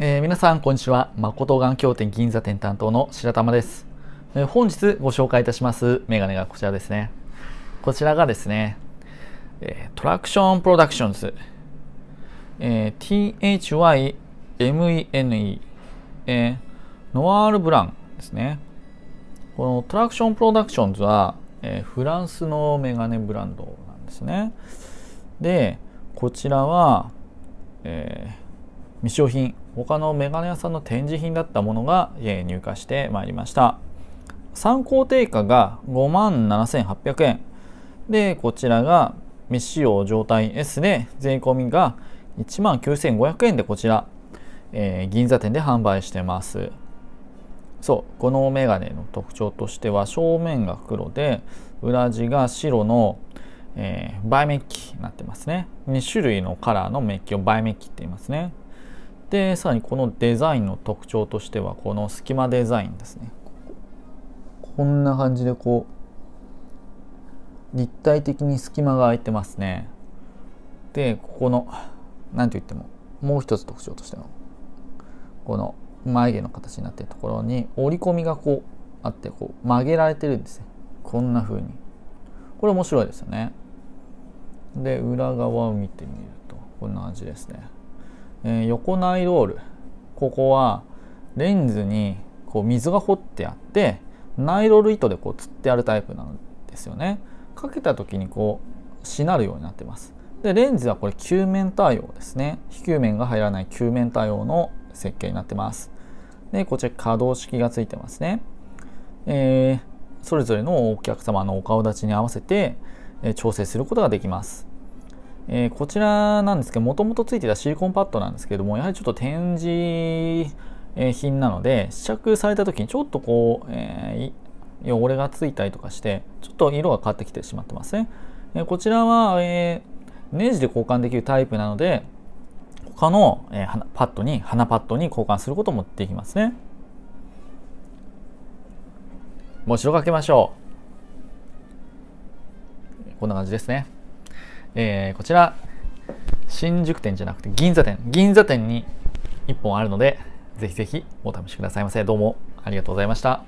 えー、皆さんこんにちは誠眼鏡店銀座店担当の白玉です、えー、本日ご紹介いたしますメガネがこちらですねこちらがですね、えー、トラクションプロダクションズ、えー、THYMENE、えノワール・ブランですねこのトラクションプロダクションズは、えフランスのメガネブランドなんですねでこちらは、えー未使用品他のメガネ屋さんの展示品だったものが入荷してまいりました参考定価が5万7800円でこちらが未使用状態 S で税込みが1万9500円でこちら、えー、銀座店で販売してますそうこのメガネの特徴としては正面が黒で裏地が白の、えー、バイメッキになってますね2種類のカラーのメッキをバイメッキって言いますねでさらにこのデザインの特徴としてはこの隙間デザインですねこんな感じでこう立体的に隙間が空いてますねでここの何と言ってももう一つ特徴としてのこの眉毛の形になってるところに折り込みがこうあってこう曲げられてるんですねこんな風にこれ面白いですよねで裏側を見てみるとこんな感じですねえー、横ナイロールここはレンズにこう水が掘ってあってナイロール糸でこう釣ってあるタイプなんですよねかけた時にこうしなるようになってますでレンズはこれ球面対応ですね非球面が入らない球面対応の設計になってますでこちら可動式がついてますね、えー、それぞれのお客様のお顔立ちに合わせて調整することができますえー、こちらなんですけど、もともとついてたシリコンパッドなんですけども、やはりちょっと展示品なので、試着された時にちょっとこう、えー、汚れがついたりとかして、ちょっと色が変わってきてしまってますね。えー、こちらは、えネジで交換できるタイプなので、他の、えー、パッドに、鼻パッドに交換することもできますね。もう一度かけましょう。こんな感じですね。えー、こちら、新宿店じゃなくて銀座店、銀座店に1本あるので、ぜひぜひお試しくださいませ。どうもありがとうございました。